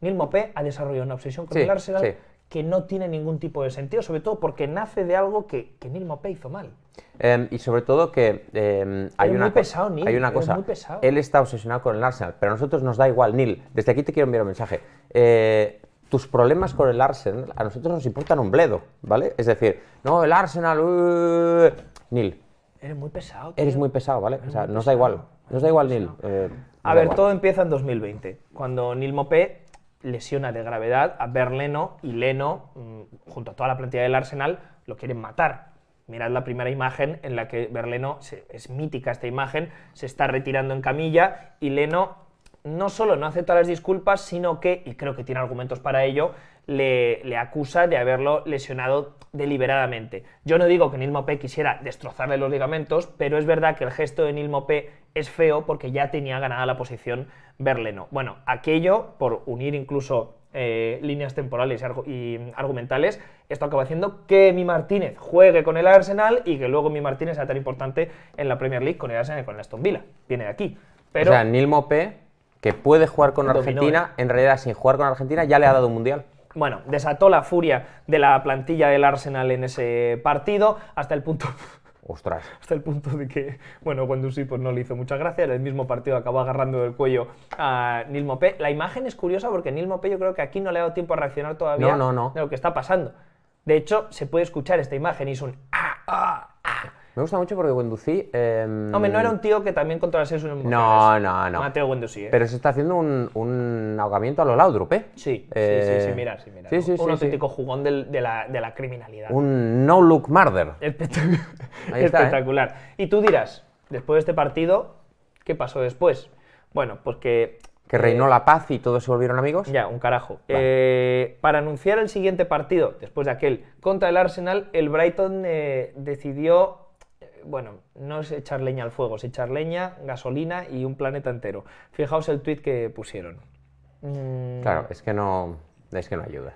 Neil Mopé ha desarrollado una obsesión con el Arsenal sí que no tiene ningún tipo de sentido, sobre todo porque nace de algo que, que Neil Mopé hizo mal.
Em, y sobre todo que em, hay, una muy pesado, Neil, hay, una cosa, muy pesado. él está obsesionado con el Arsenal, pero a nosotros nos da igual, Neil, desde aquí te quiero enviar un mensaje. Eh, tus problemas con el Arsenal a nosotros nos importan un bledo, ¿vale? Es decir, no, el Arsenal, uh, Neil.
Eres muy pesado.
Eres muy pesado, ¿vale? o sea, nos da igual, nos da igual, Neil. Eh, a ver, todo
empieza en 2020, cuando Neil Mopé Lesiona de gravedad a Berleno y Leno, mm, junto a toda la plantilla del Arsenal, lo quieren matar. Mirad la primera imagen en la que Berleno, es mítica esta imagen, se está retirando en camilla y Leno no solo no acepta las disculpas, sino que, y creo que tiene argumentos para ello, le, acusa de haberlo lesionado deliberadamente. Yo no digo que Neil Mopé quisiera destrozarle los ligamentos, pero es verdad que el gesto de Neil Mopé es feo porque ya tenía ganada la posición Berleno. Bueno, aquello, por unir incluso eh, líneas temporales y argumentales, esto acaba haciendo que mi Martínez juegue con el Arsenal y que luego mi Martínez sea tan importante en la Premier League con el Arsenal y con el Aston Villa. Viene de aquí. Pero, o sea,
Neil Mopé, que puede jugar con Argentina,
¿eh? en realidad sin jugar con Argentina ya le ha dado un mundial. Bueno, desató la furia de la plantilla del Arsenal en ese partido, hasta el punto... Ostras. Hasta el punto de que, bueno, cuando sí, pues no le hizo gracia. En El mismo partido acabó agarrando del cuello a Nil Mopé. La imagen es curiosa porque Nil Mopé yo creo que aquí no le ha dado tiempo a reaccionar todavía no, no, de lo que está pasando. De hecho, se puede escuchar esta imagen y es un ¡ah, ah
me gusta mucho porque Wenducí. Em, Hombre, no era
un tío que también controlase sus emociones. No, no, no. Mateo Wenducí, ¿eh? Pero se
está haciendo un, ahogamiento a lo Laudrup, ¿eh? Sí, sí, sí, eh, mira,
sí, mira. un auténtico jugón de, la, criminalidad.
Un no-look murder.
Espectacular. ¿eh? Espectacular. Y tú dirás, después de este partido, ¿qué pasó después? Bueno, pues que que reinó
eh, la paz y todos se volvieron amigos. Ya, un carajo.
para anunciar el siguiente partido, después de aquel, contra el Arsenal, el Brighton decidió bueno, no es echar leña al fuego, es echar leña, gasolina y un planeta entero. Fijaos el tweet que pusieron.
Mm. Claro, es que no, es que no ayudas.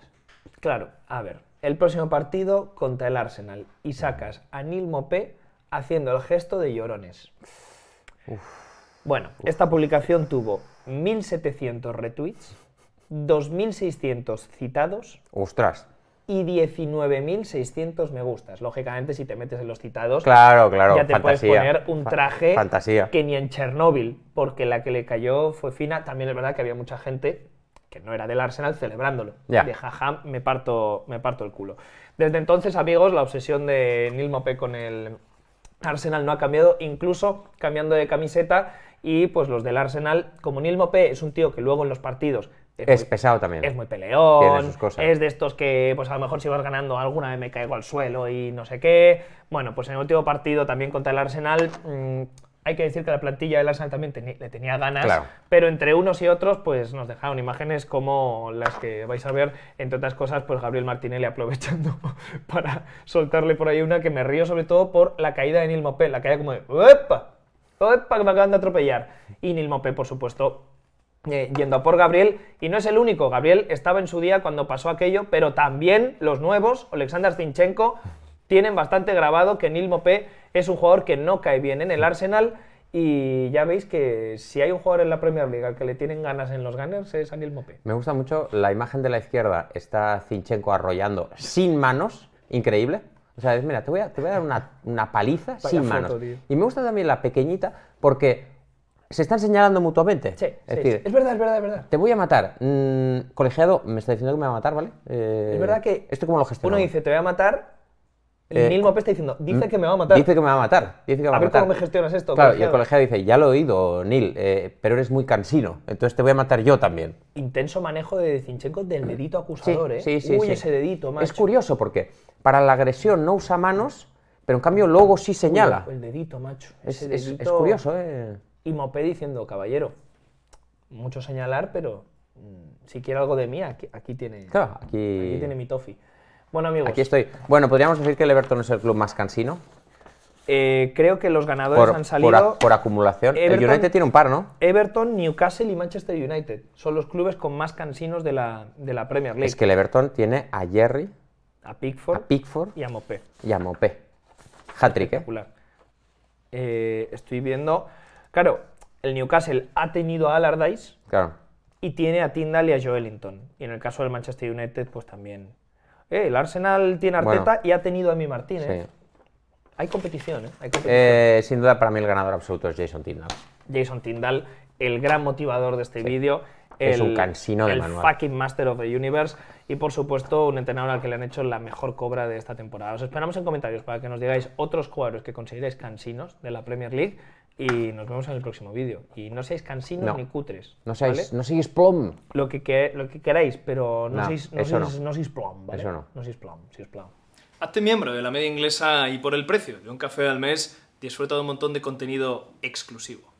Claro, a ver, el próximo partido contra el Arsenal y sacas a Nil Mopé haciendo el gesto de llorones. bueno, esta publicación tuvo 1.700 retweets, 2.600 citados. Ostras y 19.600 me gustas. Lógicamente, si te metes en los citados, claro, claro, ya te puedes poner un traje fantasía. que ni en Chernóbil, porque la que le cayó fue fina. También es verdad que había mucha gente que no era del Arsenal celebrándolo. De jaja, me parto, me parto el culo. Desde entonces, amigos, la obsesión de Neil Mopé con el Arsenal no ha cambiado, incluso cambiando de camiseta. Y pues los del Arsenal, como Neil Mopé es un tío que luego en los partidos es,
pesado también. Es muy peleón.
Es de estos que, pues a lo mejor si vas ganando alguna vez me caigo al suelo y no sé qué. Bueno, pues en el último partido también contra el Arsenal. Mm, hay que decir que la plantilla del Arsenal también le tenía ganas, pero entre unos y otros pues nos dejaron imágenes como las que vais a ver, entre otras cosas, pues Gabriel Martinelli aprovechando para soltarle por ahí una que me río sobre todo por la caída de Nil Mopé, la caída como de ¡Epa! ¡Epa! que me acaban de atropellar. Y Nil Mopé, por supuesto, eh, yendo a por Gabriel, y no es el único. Gabriel estaba en su día cuando pasó aquello, pero también los nuevos, Alexander Zinchenko, tienen bastante grabado que Neil Mopé es un jugador que no cae bien en el Arsenal. Y ya veis que si hay un jugador en la Premier League al que le tienen ganas en los Gunners es Nil Mopé.
Me gusta mucho la imagen de la izquierda. Está Zinchenko arrollando sin manos. Increíble. O sea, mira, te voy a, te voy a dar una, paliza sin manos. Y me gusta también la pequeñita porque se están señalando mutuamente. Sí, es, es
verdad, es verdad, es verdad.
Te voy a matar. Mm, colegiado, me está diciendo que me va a matar, ¿vale? es verdad que. Eh, ¿Esto como lo gestionamos? Uno dice,
te voy a matar. El eh, Neil Mopé está diciendo, dice mm, que me va a matar. Dice que me va a matar.
Dice que va a, ver cómo me gestionas esto. Claro, y el colegiado dice, ya lo he oído, Neil, eh, pero eres muy cansino, entonces te voy a matar yo también.
Intenso manejo de Zinchenko del dedito acusador, ¿eh? Sí, sí, Uy, ese dedito, macho. Es
curioso porque para la agresión no usa manos, pero en cambio luego sí señala. el
dedito, macho. Es, es curioso, ¿eh? y Mopé diciendo, caballero, mucho señalar, pero mm, si quiere algo de mí, aquí, tiene,
aquí... tiene
mi tofi. Bueno, amigos. Aquí
estoy. Bueno, podríamos decir que el Everton es el club más cansino.
Eh, creo que los ganadores han salido. Por, acumulación. el United tiene un par, ¿no? Everton, Newcastle y Manchester United. Son los clubes con más cansinos de la, de la Premier League. Es que el
Everton tiene a Jerry,
a Pickford, Pickford y a Mopé.
Y a Mopé. hat ¿eh?
eh, estoy viendo. Claro, el Newcastle ha tenido a Allardyce y tiene a Tyndall y a Ellington. Y en el caso del Manchester United, pues también. Eh, el Arsenal tiene a Arteta y ha tenido a mi Martínez. ¿eh? Hay competición, ¿eh?
sin duda, para mí el ganador absoluto es Jason Tyndall.
Jason Tyndall, el gran motivador de este vídeo. es un cansino de el fucking Master of the Universe y por supuesto un entrenador al que le han hecho la mejor cobra de esta temporada. Os esperamos en comentarios para que nos digáis otros jugadores que consideréis cansinos de la Premier League y nos vemos en el próximo vídeo. Y no seáis cansinos ni cutres. No seáis, plom. Lo que, lo que queráis, pero no, seáis, no, ¿vale? Eso no. No seáis seáis plom. Hazte miembro de la media inglesa y por el precio de un café al mes disfruta de un montón de contenido exclusivo.